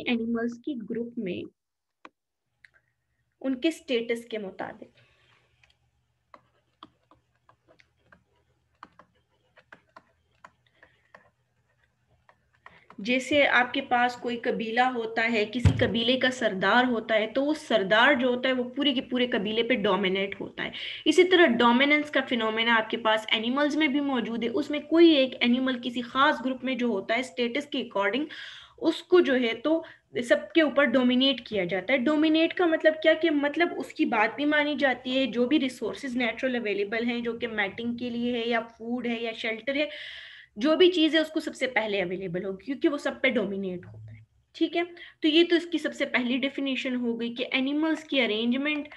Animals की group में उनके स्टेटस के मुताबिक जैसे आपके पास कोई कबीला होता है किसी कबीले का सरदार होता है तो वो सरदार जो होता है वो पूरे के पूरे कबीले पे डोमिनेट होता है इसी तरह डोमिनेंस का फिनोमेना आपके पास एनिमल्स में भी मौजूद है उसमें कोई एक एनिमल किसी खास ग्रुप में जो होता है स्टेटस के अकॉर्डिंग उसको जो है तो सबके ऊपर डोमिनेट किया जाता है डोमिनेट का मतलब क्या कि मतलब उसकी बात भी मानी जाती है जो भी रिसोर्सेज नेचुरल अवेलेबल हैं जो कि मैटिंग के लिए है या फूड है या शेल्टर है जो भी चीज़ है उसको सबसे पहले अवेलेबल होगी क्योंकि वो सब पे डोमिनेट होता है ठीक है तो ये तो इसकी सबसे पहली डेफिनेशन हो गई कि एनिमल्स की अरेंजमेंट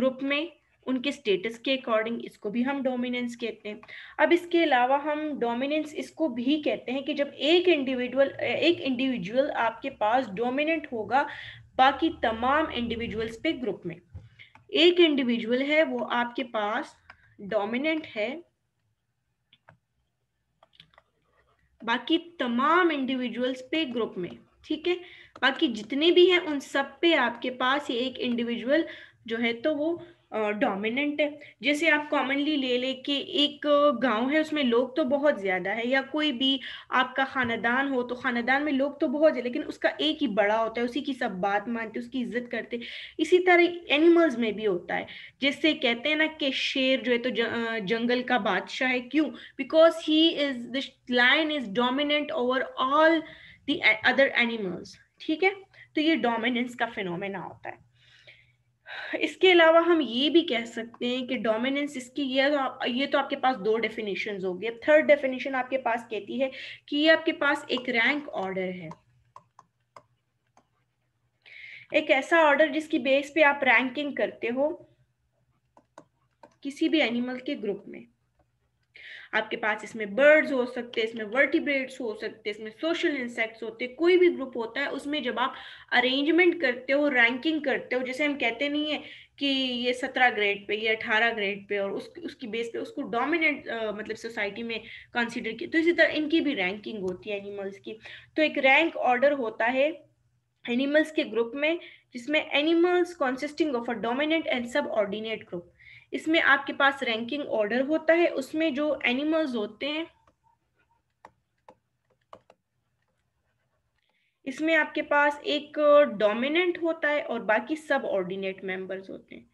ग्रुप में उनके स्टेटस के अकॉर्डिंग इसको भी हम डोमिनेंस कहते हैं अब इसके अलावा हम डोमिनेंस इसको भी कहते हैं कि जब एक इंडिविजुअल एक इंडिविजुअल आपके पास डोमिनेंट होगा बाकी तमाम इंडिविजुअल्स पे ग्रुप में एक इंडिविजुअल है वो आपके पास डोमिनेंट है बाकी तमाम इंडिविजुअल्स पे ग्रुप में ठीक है बाकी जितने भी हैं उन सब पे आपके पास ये एक इंडिविजुअल जो है तो वो डोमिनेंट है जैसे आप कॉमनली ले ले कि एक गांव है उसमें लोग तो बहुत ज़्यादा है या कोई भी आपका ख़ानदान हो तो ख़ानदान में लोग तो बहुत है लेकिन उसका एक ही बड़ा होता है उसी की सब बात मानते उसकी इज्जत करते इसी तरह एनिमल्स में भी होता है जैसे कहते हैं ना कि शेर जो है तो जंगल का बादशाह है क्यों because he is this lion is dominant over all the other animals ठीक है तो ये डोमिनेंस का फिनोमेना होता है इसके अलावा हम ये भी कह सकते हैं कि डोमिनेंस इसकी ये तो ये तो आपके पास दो डेफिनेशन हो गए थर्ड डेफिनेशन आपके पास कहती है कि ये आपके पास एक रैंक ऑर्डर है एक ऐसा ऑर्डर जिसकी बेस पे आप रैंकिंग करते हो किसी भी एनिमल के ग्रुप में आपके पास इसमें बर्ड्स हो सकते हैं इसमें वर्टिब्रेट्स हो सकते हैं इसमें सोशल इंसेक्ट्स होते हैं कोई भी ग्रुप होता है उसमें जब आप अरेंजमेंट करते हो रैंकिंग करते हो जैसे हम कहते नहीं है कि ये सत्रह ग्रेड पे ये अठारह ग्रेड पे और उस उसकी बेस पे उसको डोमिनेंट मतलब सोसाइटी में कंसिडर किया तो इसी तरह इनकी भी रैंकिंग होती है एनिमल्स की तो एक रैंक ऑर्डर होता है एनिमल्स के ग्रुप में जिसमें animals consisting of a dominant and subordinate group इसमें आपके पास रैंकिंग ऑर्डर होता है उसमें जो एनिमल्स होते हैं इसमें आपके पास एक डोमिनेंट होता है और बाकी सब ऑर्डिनेट मेंबर्स होते हैं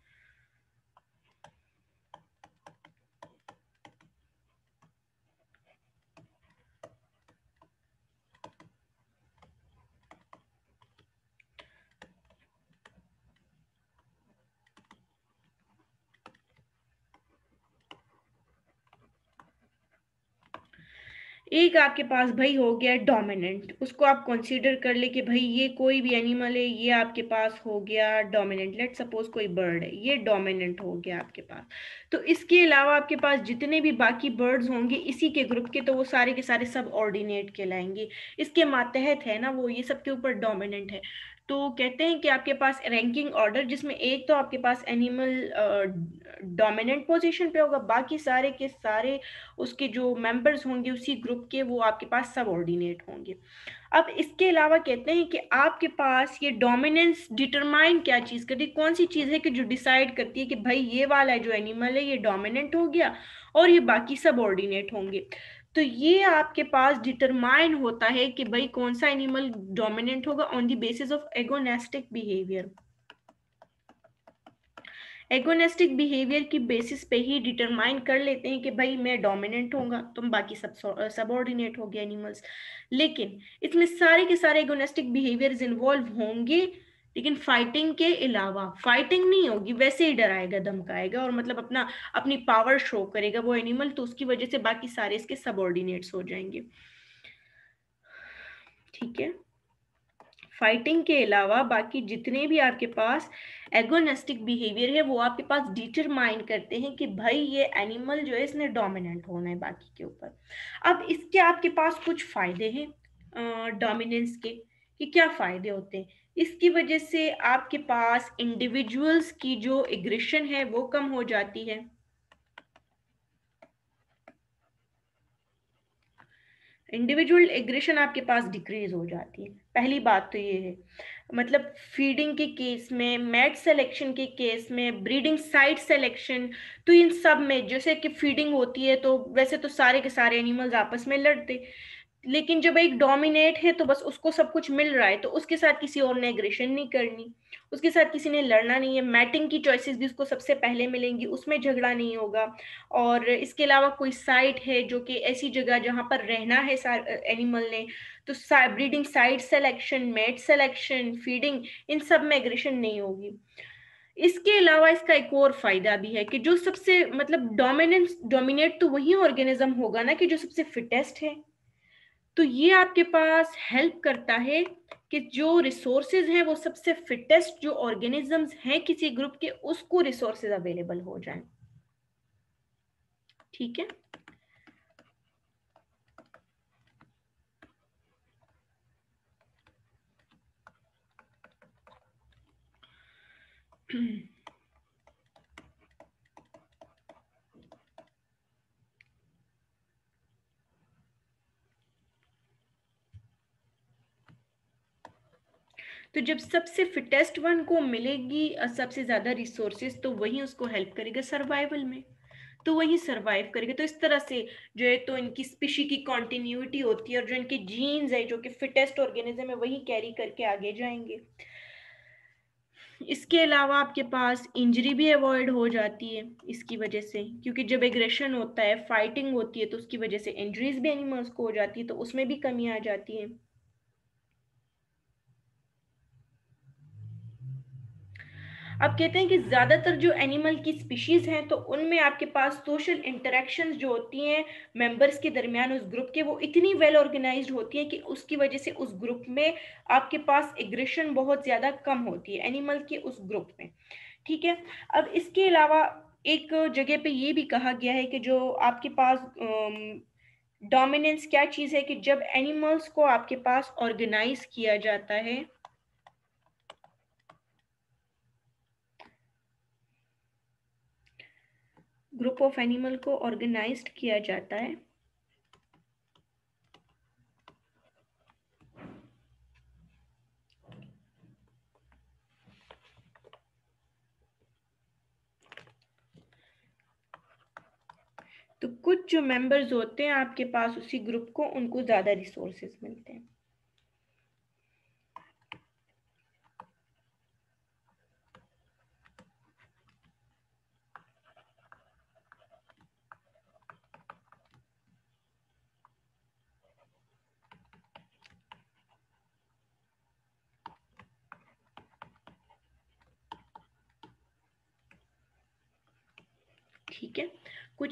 एक आपके पास भाई हो गया डोमिनेंट उसको आप कंसीडर कर ले कि भाई ये कोई भी एनिमल है ये आपके पास हो गया डोमिनेंट लेट सपोज कोई बर्ड है ये डोमिनेंट हो गया आपके पास तो इसके अलावा आपके पास जितने भी बाकी बर्ड्स होंगे इसी के ग्रुप के तो वो सारे के सारे सब ऑर्डिनेट के लाएंगे इसके मातहत है ना वो ये सबके ऊपर डोमिनेंट है तो कहते हैं कि आपके पास रैंकिंग ऑर्डर जिसमें एक तो आपके पास एनिमल डोमिनेंट पोजीशन पे होगा बाकी सारे के सारे उसके जो मेंबर्स होंगे उसी ग्रुप के वो आपके पास सब ऑर्डिनेट होंगे अब इसके अलावा कहते हैं कि आपके पास ये डोमिनेंस डिटरमाइन क्या चीज़ करती है कौन सी चीज़ है कि जो डिसाइड करती है कि भाई ये वाला जो एनिमल है ये डोमिनेंट हो गया और ये बाकी सब ऑर्डिनेट होंगे तो ये आपके पास डिटरमाइन होता है कि भाई कौन सा एनिमल डोमिनेंट होगा on the basis of agonistic behaviour agonistic behaviour की बेसिस पे ही डिटरमाइन कर लेते हैं कि भाई मैं डोमिनेंट होगा तुम बाकी सब सबॉर्डिनेट हो गए एनिमल्स लेकिन इसमें सारे के सारे एगोनेस्टिक बिहेवियर इन्वॉल्व होंगे लेकिन फाइटिंग के अलावा फाइटिंग नहीं होगी वैसे ही डराएगा धमकाएगा और मतलब अपना अपनी पावर शो करेगा वो एनिमल तो उसकी वजह से बाकी सारे इसके सब हो जाएंगे ठीक है फाइटिंग के अलावा बाकी जितने भी आपके पास एगोनेस्टिक बिहेवियर है वो आपके पास डिटरमाइन करते हैं कि भाई ये एनिमल जो है इसने डोमिनेंट होना है बाकी के ऊपर अब इसके आपके पास कुछ फायदे हैं डोमिनेंस के कि क्या फायदे होते हैं इसकी वजह से आपके पास इंडिविजुअल्स की जो एग्रेशन है वो कम हो जाती है इंडिविजुअल एग्रेशन आपके पास डिक्रीज हो जाती है पहली बात तो ये है मतलब फीडिंग के केस में मैट सेलेक्शन के केस में ब्रीडिंग साइट सिलेक्शन तो इन सब में जैसे कि फीडिंग होती है तो वैसे तो सारे के सारे एनिमल्स आपस में लड़ते लेकिन जब एक डोमिनेट है तो बस उसको सब कुछ मिल रहा है तो उसके साथ किसी और ने एग्रेशन नहीं करनी उसके साथ किसी ने लड़ना नहीं है मैटिंग की चॉइसेस भी उसको सबसे पहले मिलेंगी उसमें झगड़ा नहीं होगा और इसके अलावा कोई साइट है जो कि ऐसी जगह जहाँ पर रहना है एनिमल ने तो breeding site selection mate selection feeding इन सब में एग्रेशन नहीं होगी इसके अलावा इसका एक और फायदा भी है कि जो सबसे मतलब डोमिनेंस डोमिनेट तो वही ऑर्गेनिज्म होगा ना कि जो सबसे फिटेस्ट है तो ये आपके पास हेल्प करता है कि जो रिसोर्सेज हैं वो सबसे फिटेस्ट जो ऑर्गेनिजम्स हैं किसी ग्रुप के उसको रिसोर्सेज अवेलेबल हो जाएं ठीक है हम्म। तो जब सबसे फिटेस्ट वन को मिलेगी सबसे ज़्यादा रिसोर्सेज तो वही उसको हेल्प करेगा सर्वाइवल में तो वही सर्वाइव करेगा तो इस तरह से जो है तो इनकी स्पीशी की कॉन्टिन्यूटी होती है और जो इनके जीन्स है जो कि फिटेस्ट ऑर्गेनिज्म है वही कैरी करके आगे जाएंगे इसके अलावा आपके पास इंजरी भी अवॉइड हो जाती है इसकी वजह से क्योंकि जब एग्रेशन होता है फाइटिंग होती है तो उसकी वजह से इंजरीज भी एनिमल्स को हो जाती है तो उसमें भी कमी आ जाती है अब कहते हैं कि ज़्यादातर जो एनिमल की स्पीशीज़ हैं तो उनमें आपके पास सोशल इंटरेक्शन जो होती हैं मेंबर्स के दरमियान उस ग्रुप के वो इतनी वेल ऑर्गेनाइज होती हैं कि उसकी वजह से उस ग्रुप में आपके पास एग्रेशन बहुत ज़्यादा कम होती है एनिमल के उस ग्रुप में ठीक है अब इसके अलावा एक जगह पे ये भी कहा गया है कि जो आपके पास डोमिनेंस क्या चीज़ है कि जब एनिमल्स को आपके पास ऑर्गेनाइज किया जाता है ग्रुप ऑफ एनिमल को ऑर्गेनाइज्ड किया जाता है तो कुछ जो मेंबर्स होते हैं आपके पास उसी ग्रुप को उनको ज़्यादा रिसोर्सेज मिलते हैं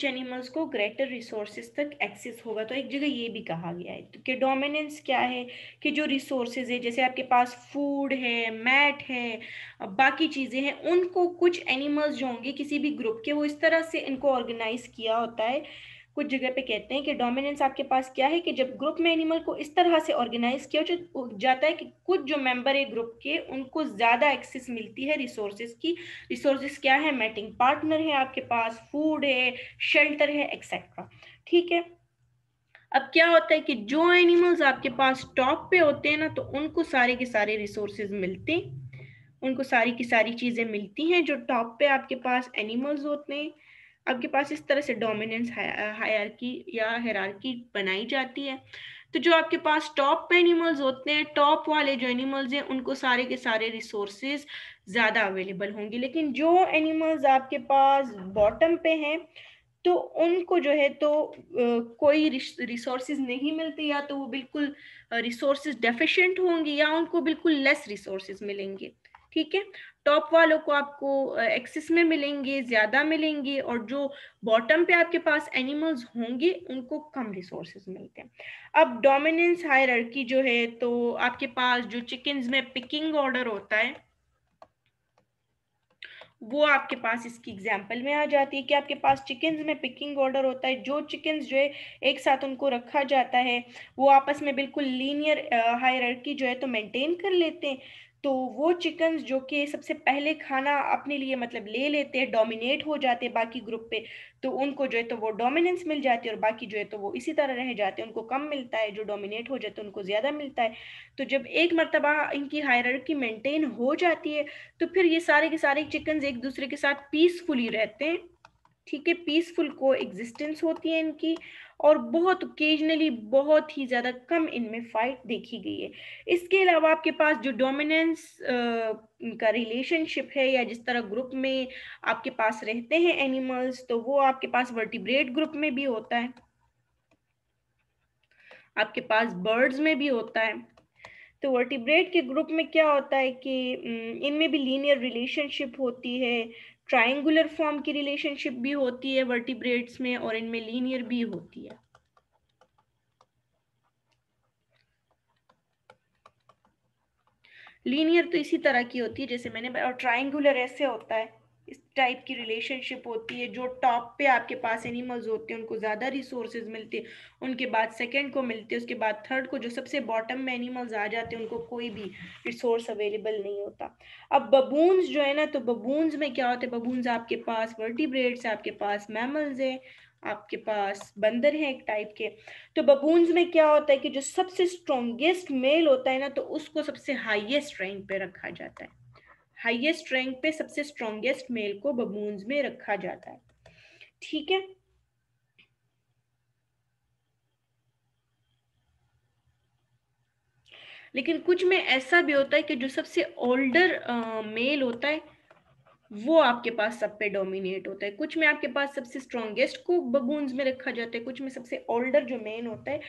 कुछ एनिमल्स को ग्रेटर रिसोर्सेज तक एक्सेस होगा तो एक जगह ये भी कहा गया है तो कि डोमिनेंस क्या है कि जो रिसोर्सेज है जैसे आपके पास फूड है मैट है बाकी चीज़ें हैं उनको कुछ एनिमल्स जो होंगे किसी भी ग्रुप के वो इस तरह से इनको ऑर्गेनाइज किया होता है कुछ जगह पे कहते हैं कि डोमिनेंस आपके पास क्या है कि जब ग्रुप में एनिमल को इस तरह से ऑर्गेनाइज किया तो जाता है कि कुछ जो मेंबर है ग्रुप के उनको ज़्यादा एक्सेस मिलती है रिसोर्सेज की रिसोर्सेज क्या है मैटिंग पार्टनर है आपके पास फूड है शेल्टर है एक्सेट्रा ठीक है अब क्या होता है कि जो एनिमल्स आपके पास टॉप पे होते हैं ना तो उनको सारे के सारे रिसोर्सेज मिलते हैं उनको सारी की सारी चीज़ें मिलती हैं जो टॉप पे आपके पास एनिमल्स होते हैं आपके पास इस तरह से डोमिनेंस हायरकी uh, या हेरारकी बनाई जाती है तो जो आपके पास टॉप पे एनिमल्स होते हैं टॉप वाले जो एनिमल्स हैं उनको सारे के सारे रिसोर्सेज ज़्यादा अवेलेबल होंगे लेकिन जो एनिमल्स आपके पास बॉटम पे हैं तो उनको जो है तो कोई रिसोर्स नहीं मिलते या तो वो बिल्कुल रिसोर्स डेफिशेंट होंगे या उनको बिल्कुल लेस रिसोर्स मिलेंगे ठीक है टॉप वालों को आपको एक्सिस में मिलेंगे ज्यादा मिलेंगे और जो बॉटम पे आपके पास एनिमल्स होंगे उनको कम रिसोर्सेज मिलते हैं अब डोमिनेंस हायरकी जो है तो आपके पास जो चिकन्स में पिकिंग ऑर्डर होता है वो आपके पास इसकी एग्जाम्पल में आ जाती है कि आपके पास चिकन्स में पिकिंग ऑर्डर होता है जो चिकन्स जो है एक साथ उनको रखा जाता है वो आपस में बिल्कुल लीनियर हायर जो है तो मेंटेन कर लेते हैं तो वो चिकन जो कि सबसे पहले खाना अपने लिए मतलब ले लेते हैं डोमिनेट हो जाते हैं बाकी ग्रुप पे तो उनको जो है तो वो डोमिनेंस मिल जाती है और बाकी जो है तो वो इसी तरह रह जाते हैं उनको कम मिलता है जो डोमिनेट हो जाते हैं उनको ज़्यादा मिलता है तो जब एक मरतबा इनकी हायरकी मेनटेन हो जाती है तो फिर ये सारे के सारे चिकन एक दूसरे के साथ पीसफुली रहते हैं ठीक है पीसफुल को एग्जिस्टेंस होती है इनकी और बहुत ओकेजनली बहुत ही ज़्यादा कम इनमें फाइट देखी गई है इसके अलावा आपके पास जो डोमिनेंस का रिलेशनशिप है या जिस तरह ग्रुप में आपके पास रहते हैं एनिमल्स तो वो आपके पास वर्टिब्रेट ग्रुप में भी होता है आपके पास बर्ड्स में भी होता है तो वर्टिब्रेट के ग्रुप में क्या होता है कि इनमें भी लीनियर रिलेशनशिप होती है ट्राइंगुलर फॉर्म की रिलेशनशिप भी होती है वर्टिब्रेट्स में और इनमें लीनियर भी होती है लीनियर तो इसी तरह की होती है जैसे मैंने और ट्राइंगुलर ऐसे होता है इस टाइप की रिलेशनशिप होती है जो टॉप पे आपके पास एनिमल्स होते हैं उनको ज़्यादा रिसोर्सेज मिलते हैं उनके बाद सेकंड को मिलते हैं उसके बाद थर्ड को जो सबसे बॉटम में एनिमल्स आ जाते हैं उनको कोई भी रिसोर्स अवेलेबल नहीं होता अब बबूंस जो है ना तो बबूंस में क्या होते हैं बबूंस आपके पास वर्टिब्रेड्स आपके पास मैमल्स हैं आपके पास बंदर हैं एक टाइप के तो बबूंस में क्या होता है कि जो सबसे स्ट्रोंगेस्ट मेल होता है ना तो उसको सबसे हाइएस्ट रैंक पे रखा जाता है हाईएस्ट रैंक पे सबसे स्ट्रॉन्गेस्ट मेल को बबून्स में रखा जाता है ठीक है लेकिन कुछ में ऐसा भी होता है कि जो सबसे ओल्डर मेल होता है वो आपके पास सब पे डोमिनेट होता है कुछ में आपके पास सबसे स्ट्रॉन्गेस्ट को बबून्स में रखा जाता है कुछ में सबसे ओल्डर जो मेन होता है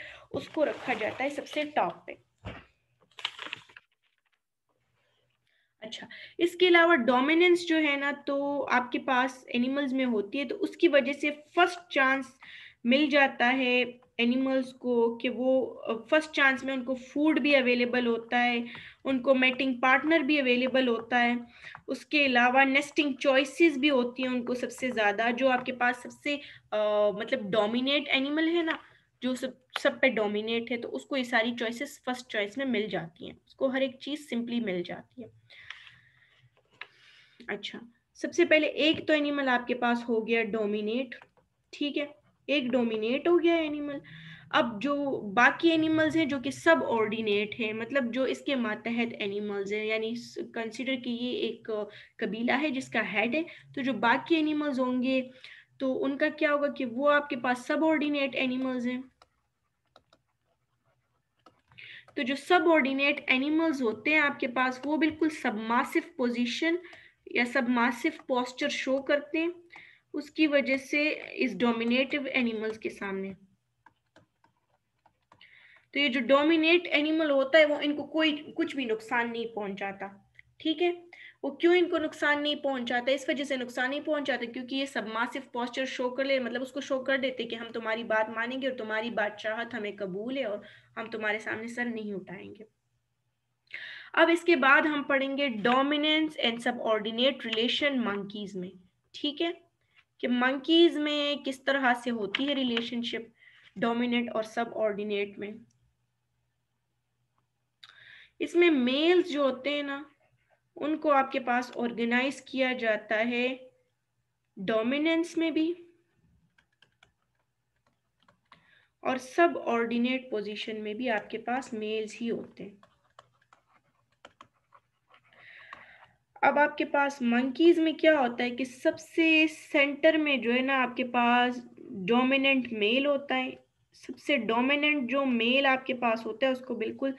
उसको रखा जाता है सबसे टॉप पे अच्छा इसके अलावा डोमिनेंस जो है ना तो आपके पास एनिमल्स में होती है तो उसकी वजह से फर्स्ट चांस मिल जाता है एनिमल्स को कि वो फर्स्ट चांस में उनको फूड भी अवेलेबल होता है उनको मेटिंग पार्टनर भी अवेलेबल होता है उसके अलावा नेस्टिंग चॉइसेस भी होती हैं उनको सबसे ज़्यादा जो आपके पास सबसे आ, मतलब डोमिनेट एनिमल है ना जो सब सब पे डोमिनेट है तो उसको ये सारी चॉइसेस फर्स्ट चॉइस में मिल जाती हैं उसको हर एक चीज़ सिंपली मिल जाती है अच्छा सबसे पहले एक तो एनिमल आपके पास हो गया डोमिनेट ठीक है एक डोमिनेट हो गया एनिमल अब जो बाकी एनिमल्स हैं जो कि सब ऑर्डिनेट है मतलब जो इसके मातहत एनिमल्स हैं यानी कंसिडर कि ये एक कबीला है जिसका हेड है तो जो बाकी एनिमल्स होंगे तो उनका क्या होगा कि वो आपके पास सब ऑर्डिनेट एनिमल्स हैं तो जो सब ऑर्डिनेट एनिमल्स होते हैं आपके पास वो बिल्कुल सबमासिव पोजिशन या सब मासिफ पोस्चर शो करते हैं उसकी वजह से इस डोमिनेटिव एनिमल्स के सामने तो ये जो डोमिनेट एनिमल होता है वो इनको कोई कुछ भी नुकसान नहीं पहुंचाता ठीक है वो क्यों इनको नुकसान नहीं पहुंचाता इस वजह से नुकसान नहीं पहुंचाता क्योंकि ये सब मासिफ पॉस्चर शो कर ले मतलब उसको शो कर देते कि हम तुम्हारी बात मानेंगे और तुम्हारी बादशाहत हमें कबूल है और हम तुम्हारे सामने सर नहीं उठाएंगे अब इसके बाद हम पढ़ेंगे dominance and subordinate relation monkeys में ठीक है कि मंकीज में किस तरह से होती है रिलेशनशिप डोमिनेट और सबऑर्डिनेट में इसमें मेल्स जो होते हैं ना उनको आपके पास ऑर्गेनाइज किया जाता है डोमिनेंस में भी और सब ऑर्डिनेट पोजिशन में भी आपके पास मेल्स ही होते हैं अब आपके पास मंकीज में क्या होता है कि सबसे सेंटर में जो है ना आपके पास डोमिनेंट मेल होता है सबसे डोमिनेंट जो मेल आपके पास होता है उसको बिल्कुल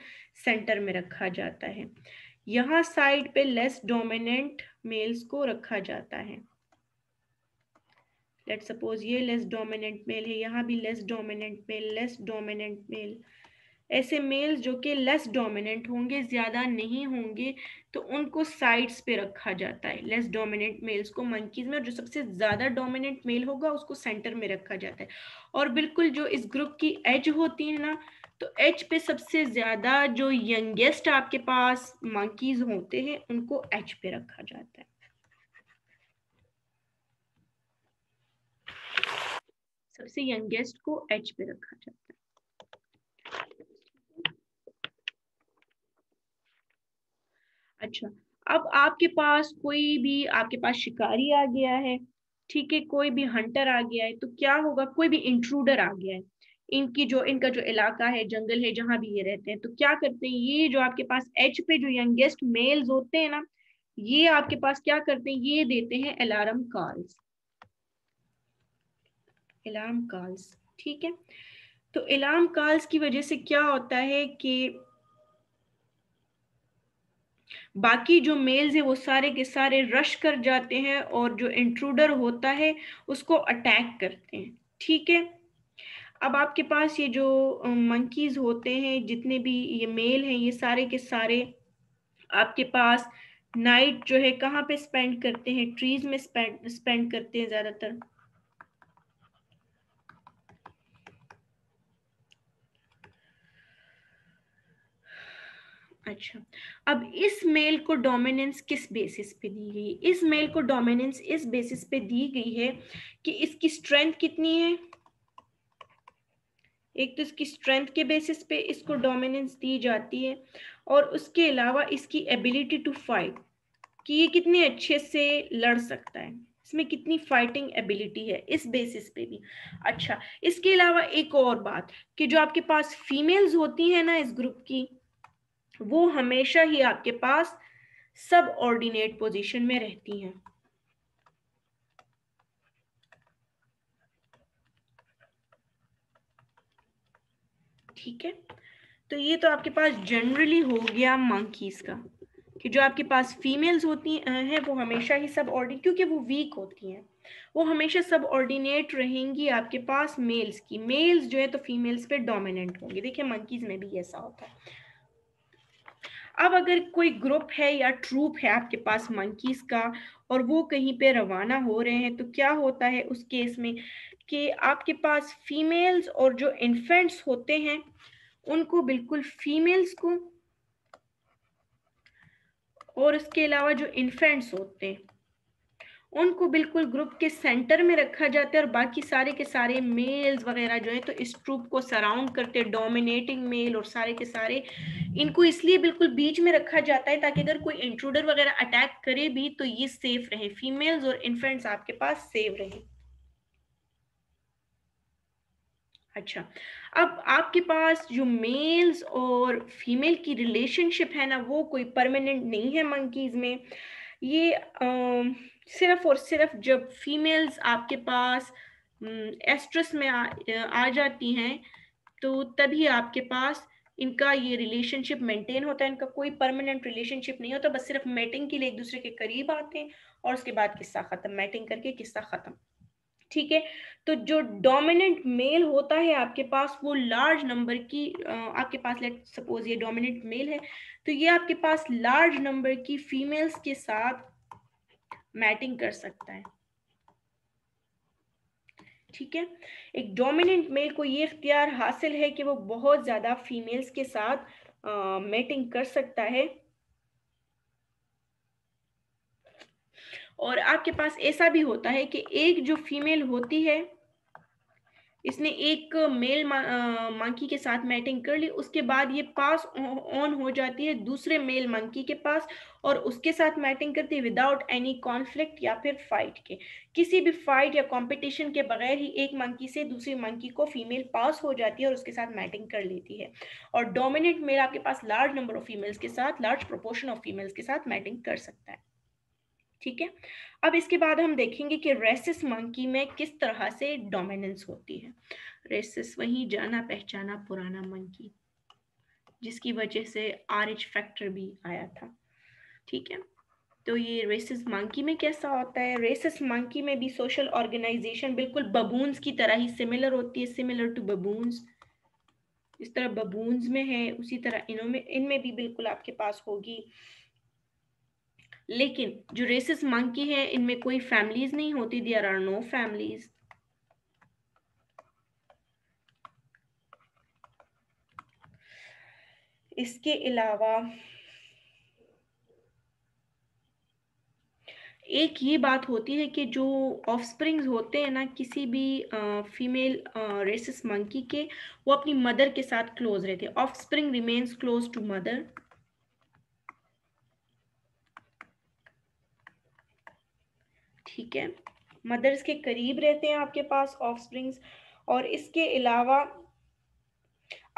सेंटर में रखा जाता है यहाँ साइड पे लेस डोमिनेंट मेल्स को रखा जाता है लेट सपोज ये लेस डोमिनेंट मेल है यहाँ भी less dominant male less dominant male ऐसे मेल्स जो कि लेस डोमिनेंट होंगे ज़्यादा नहीं होंगे तो उनको साइड्स पे रखा जाता है लेस डोमिनेंट मेल्स को मंकीज में और जो सबसे ज़्यादा डोमिनेंट मेल होगा उसको सेंटर में रखा जाता है और बिल्कुल जो इस ग्रुप की एज होती है ना तो एज पे सबसे ज़्यादा जो यंगेस्ट आपके पास मंकीज होते हैं उनको एच पे रखा जाता है सबसे यंगेस्ट को एच पे रखा जाता है अच्छा अब आपके पास कोई भी आपके पास शिकारी आ गया है ठीक है कोई भी हंटर आ गया है तो क्या होगा कोई भी इंट्रूडर आ गया है इनकी जो इनका जो इलाका है जंगल है जहां भी ये रहते हैं तो क्या करते हैं ये जो आपके पास एच पे जो यंगेस्ट मेल्स होते हैं ना ये आपके पास क्या करते हैं ये देते हैं अलार्म कॉल्स अलार्म कॉल्स ठीक है तो अलार्म कॉल्स की वजह से क्या होता है कि बाकी जो मेल्स है वो सारे के सारे रश कर जाते हैं और जो इंट्रूडर होता है उसको अटैक करते हैं ठीक है अब आपके पास ये जो मंकीज होते हैं जितने भी ये मेल हैं ये सारे के सारे आपके पास नाइट जो है कहाँ पे स्पेंड करते हैं ट्रीज में स्पेंड स्पेंड करते हैं ज़्यादातर अच्छा अब इस मेल को डोमिनेंस किस बेसिस पे दी गई इस मेल को डोमिनेंस इस बेसिस पे दी गई है कि इसकी स्ट्रेंथ कितनी है एक तो इसकी स्ट्रेंथ के बेसिस पे इसको डोमिनेंस दी जाती है और उसके अलावा इसकी एबिलिटी टू फाइट कि ये कितने अच्छे से लड़ सकता है इसमें कितनी फाइटिंग एबिलिटी है इस बेसिस पे भी अच्छा इसके अलावा एक और बात कि जो आपके पास फीमेल्स होती हैं ना इस ग्रुप की वो हमेशा ही आपके पास सब ऑर्डिनेट पोजिशन में रहती हैं ठीक है तो ये तो आपके पास जनरली हो गया मंकीज का कि जो आपके पास फीमेल्स होती हैं वो हमेशा ही सब ऑर्डिनेट क्योंकि वो वीक होती हैं वो हमेशा सब ऑर्डिनेट रहेंगी आपके पास मेल्स की मेल्स जो है तो फीमेल्स पे डोमिनेंट होंगे देखिए मंकीज में भी ऐसा होता है अब अगर कोई ग्रुप है या ट्रूप है आपके पास मंकीज का और वो कहीं पे रवाना हो रहे हैं तो क्या होता है उस केस में कि आपके पास फीमेल्स और जो इन्फेंट्स होते हैं उनको बिल्कुल फीमेल्स को और इसके अलावा जो इन्फेंट्स होते हैं उनको बिल्कुल ग्रुप के सेंटर में रखा जाता है और बाकी सारे के सारे मेल्स वगैरह जो है तो इस ट्रूप को सराउंड करते हैं डोमिनेटिंग मेल और सारे के सारे इनको इसलिए बिल्कुल बीच में रखा जाता है ताकि अगर कोई इंट्रूडर वगैरह अटैक करे भी तो ये सेफ रहे फीमेल्स और इन्फेंट्स आपके पास सेफ रहे अच्छा अब आपके पास जो मेल्स और फीमेल की रिलेशनशिप है ना वो कोई परमानेंट नहीं है मंकीज में ये आ, सिर्फ और सिर्फ जब फीमेल्स आपके पास एस्ट्रस हम्म, में आ, आ जाती हैं तो तभी आपके पास इनका ये रिलेशनशिप मेंटेन होता है इनका कोई परमानेंट रिलेशनशिप नहीं होता बस सिर्फ मेटिंग के लिए एक दूसरे के करीब आते हैं और उसके बाद किस्सा ख़त्म मेटिंग करके किस्सा ख़त्म ठीक है तो जो डोमिनेंट मेल होता है आपके पास वो लार्ज नंबर की आपके पास लेट सपोज ये डोमिनेंट मेल है तो ये आपके पास लार्ज नंबर की फीमेल्स के साथ मैटिंग कर सकता है ठीक है एक डोमिनेंट मेल को ये इख्तियार हासिल है कि वो बहुत ज़्यादा फीमेल्स के साथ मेटिंग कर सकता है और आपके पास ऐसा भी होता है कि एक जो फीमेल होती है इसने एक मेल मंकी के साथ मैटिंग कर ली उसके बाद ये पास ऑन हो जाती है दूसरे मेल मंकी के पास और उसके साथ मैटिंग करती है विदाउट एनी कॉन्फ्लिक्ट या फिर फाइट के किसी भी फाइट या कंपटीशन के बगैर ही एक मंकी से दूसरी मंकी को फीमेल पास हो जाती है और उसके साथ मैटिंग कर लेती है और डोमिनेंट मेल आपके पास लार्ज नंबर ऑफ फीमेल्स के साथ लार्ज प्रोपोर्शन ऑफ फीमेल्स के साथ मैटिंग कर सकता है ठीक है अब इसके बाद हम देखेंगे कि रेसिस मंकी में किस तरह से डोमिनेंस होती है रेसिस वही जाना पहचाना पुराना मंकी जिसकी वजह से आर एच फैक्टर भी आया था ठीक है तो ये रेसिस मंकी में कैसा होता है रेसिस मंकी में भी सोशल ऑर्गेनाइजेशन बिल्कुल बबून्स की तरह ही सिमिलर होती है सिमिलर टू बबून्स इस तरह बबून्स में है उसी तरह इनों में इनमें भी बिल्कुल आपके पास होगी लेकिन जो रेसिस मंकी है इनमें कोई फैमिलीज नहीं होती देर आर नो फैमिलीज इसके अलावा एक ये बात होती है कि जो ऑफस्प्रिंग्स होते हैं ना किसी भी फीमेल रेसिस मंकी के वो अपनी मदर के साथ क्लोज रहते हैं offspring remains close to mother ठीक है मदर्स के करीब रहते हैं आपके पास ऑफ स्प्रिंग्स और इसके अलावा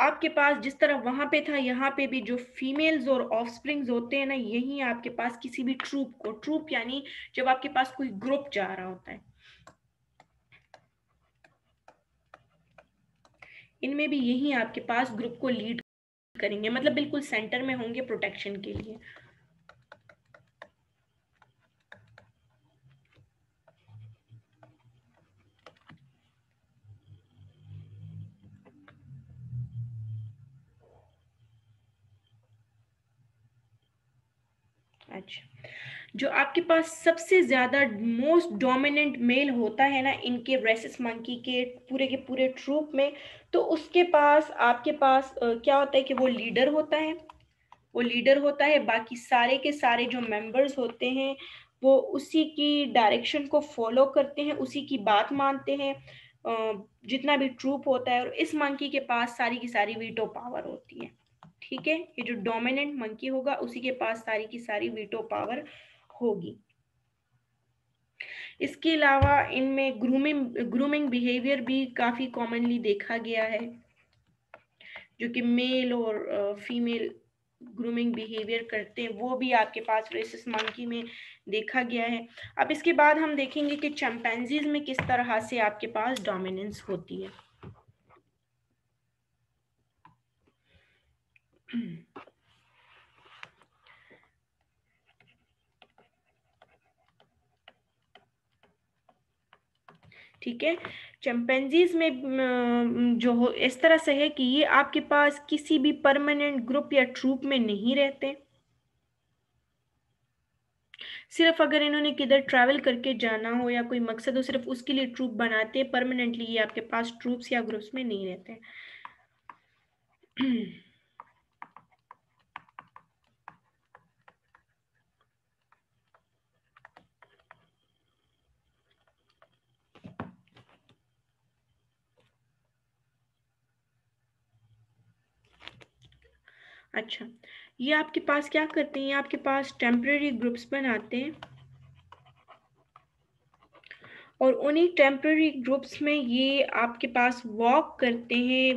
आपके पास जिस तरह वहां पे था यहाँ पे भी जो फीमेल्स और ऑफ स्प्रिंग्स होते हैं ना यही आपके पास किसी भी ट्रूप को ट्रूप यानी जब आपके पास कोई ग्रुप जा रहा होता है इनमें भी यही आपके पास ग्रुप को लीड करेंगे मतलब बिल्कुल सेंटर में होंगे प्रोटेक्शन के लिए मच जो आपके पास सबसे ज़्यादा मोस्ट डोमिनेंट मेल होता है ना इनके रेसिस मंकी के पूरे के पूरे ट्रूप में तो उसके पास आपके पास क्या होता है कि वो लीडर होता है वो लीडर होता है बाकी सारे के सारे जो मेंबर्स होते हैं वो उसी की डायरेक्शन को फॉलो करते हैं उसी की बात मानते हैं जितना भी ट्रूप होता है और इस मंकी के पास सारी की सारी वीटो पावर होती है ठीक है ये जो डोमिनेंट मंकी होगा उसी के पास सारी की सारी वीटो पावर होगी इसके अलावा इनमें ग्रूमिंग ग्रूमिंग बिहेवियर भी काफी कॉमनली देखा गया है जो कि मेल और फीमेल ग्रूमिंग बिहेवियर करते हैं वो भी आपके पास रेसिस मंकी में देखा गया है अब इसके बाद हम देखेंगे कि चैम्पेंजीज में किस तरह से आपके पास डोमिनेंस होती है ठीक है चैम्पेंजीज में जो इस तरह से है कि ये आपके पास किसी भी परमानेंट ग्रुप या ट्रूप में नहीं रहते सिर्फ अगर इन्होंने किधर ट्रैवल करके जाना हो या कोई मकसद हो सिर्फ उसके लिए ट्रूप बनाते हैं परमानेंटली ये आपके पास ट्रूप्स या ग्रुप्स में नहीं रहते अच्छा ये आपके पास क्या करते हैं आपके पास टेम्प्रेरी ग्रुप्स बनाते हैं और उन्हीं टेम्प्रेरी ग्रुप्स में ये आपके पास वॉक करते हैं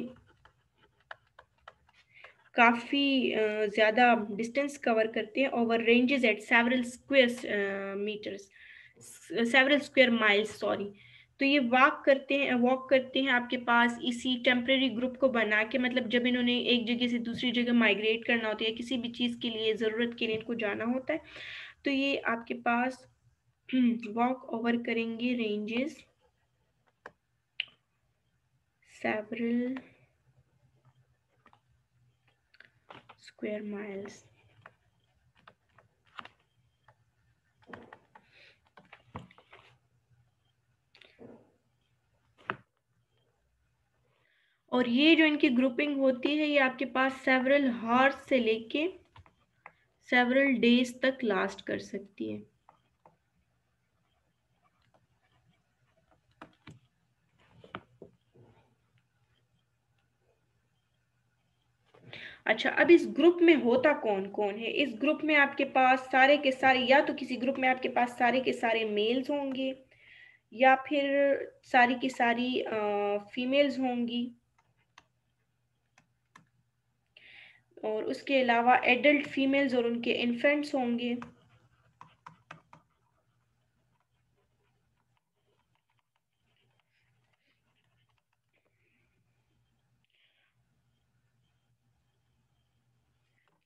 काफ़ी ज़्यादा डिस्टेंस कवर करते हैं over ranges at several square metres several square miles sorry तो ये वॉक करते हैं वॉक करते हैं आपके पास इसी टेम्प्रेरी ग्रुप को बना के मतलब जब इन्होंने एक जगह से दूसरी जगह माइग्रेट करना होता है किसी भी चीज़ के लिए ज़रूरत के लिए इनको जाना होता है तो ये आपके पास वॉक ओवर करेंगे रेंजेस सेवरल स्क्वायर माइल्स और ये जो इनकी ग्रुपिंग होती है ये आपके पास सेवरल हॉर्स से लेके सेवरल डेज तक लास्ट कर सकती है अच्छा अब इस ग्रुप में होता कौन कौन है इस ग्रुप में आपके पास सारे के सारे या तो किसी ग्रुप में आपके पास सारे के सारे मेल्स होंगे या फिर सारी की सारी फीमेल्स होंगी और उसके अलावा एडल्ट फीमेल्स और उनके इन्फेंट्स होंगे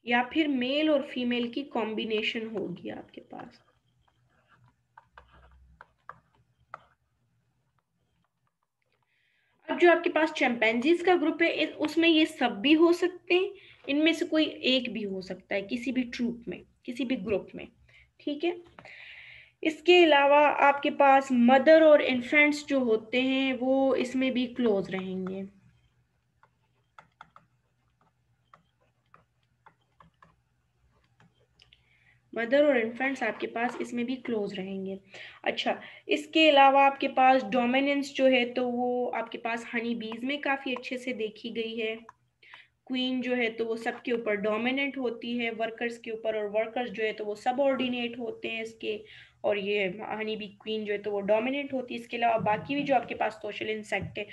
या फिर मेल और फीमेल की कॉम्बिनेशन होगी आपके पास अब जो आपके पास चैंपेंजीज का ग्रुप है उसमें ये सब भी हो सकते हैं इनमें से कोई एक भी हो सकता है किसी भी ट्रूप में किसी भी ग्रुप में ठीक है इसके अलावा आपके पास मदर और इन्फेंट्स जो होते हैं वो इसमें भी क्लोज रहेंगे मदर और इन्फेंट्स आपके पास इसमें भी क्लोज रहेंगे अच्छा इसके अलावा आपके पास डोमिनेंस जो है तो वो आपके पास हनी बीज में काफ़ी अच्छे से देखी गई है क्वीन जो है तो वो सबके ऊपर डोमिनेंट होती है वर्कर्स के ऊपर और वर्कर्स जो है तो वो ऑर्डिनेट होते हैं इसके और ये हनी बी क्वीन जो है तो वो डोमिनेंट होती है इसके अलावा बाकी भी जो आपके पास सोशल इंसेक्ट है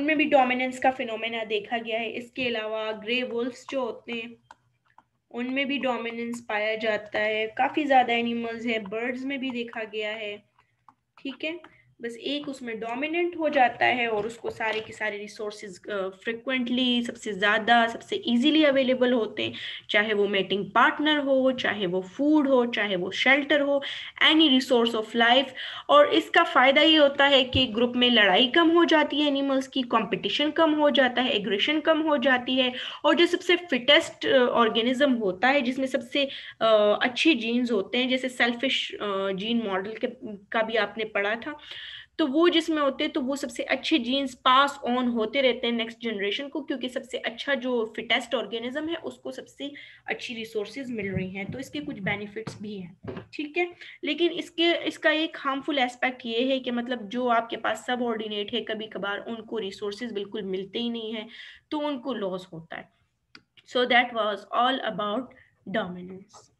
उनमें भी डोमिनेंस का फिनोमेना देखा गया है इसके अलावा ग्रे वुल्फ्स जो होते हैं उनमें भी डोमिनेंस पाया जाता है काफ़ी ज़्यादा एनिमल्स है बर्ड्स में भी देखा गया है ठीक है बस एक उसमें डोमिनेंट हो जाता है और उसको सारे के सारे रिसोर्सेज फ्रिक्वेंटली सबसे ज़्यादा सबसे इजीली अवेलेबल होते हैं चाहे वो मेटिंग पार्टनर हो चाहे वो फूड हो चाहे वो शेल्टर हो एनी रिसोर्स ऑफ लाइफ और इसका फ़ायदा ये होता है कि ग्रुप में लड़ाई कम हो जाती है एनिमल्स की कॉम्पिटिशन कम हो जाता है एग्रेशन कम हो जाती है और जो सबसे फिटेस्ट ऑर्गेनिज्म होता है जिसमें सबसे अच्छे जीन्स होते हैं जैसे सेल्फिश जीन मॉडल के का भी आपने पढ़ा था तो वो जिसमें होते तो वो सबसे अच्छे जीन्स पास ऑन होते रहते हैं नेक्स्ट जनरेशन को क्योंकि सबसे अच्छा जो फिटेस्ट ऑर्गेनिज्म है उसको सबसे अच्छी रिसोर्सेज मिल रही हैं तो इसके कुछ बेनिफिट्स भी हैं ठीक है लेकिन इसके इसका एक हार्मफुल एस्पेक्ट ये है कि मतलब जो आपके पास सब ऑर्डिनेट है कभी कभार उनको रिसोर्सेज बिल्कुल मिलते ही नहीं है तो उनको लॉस होता है so that was all about dominance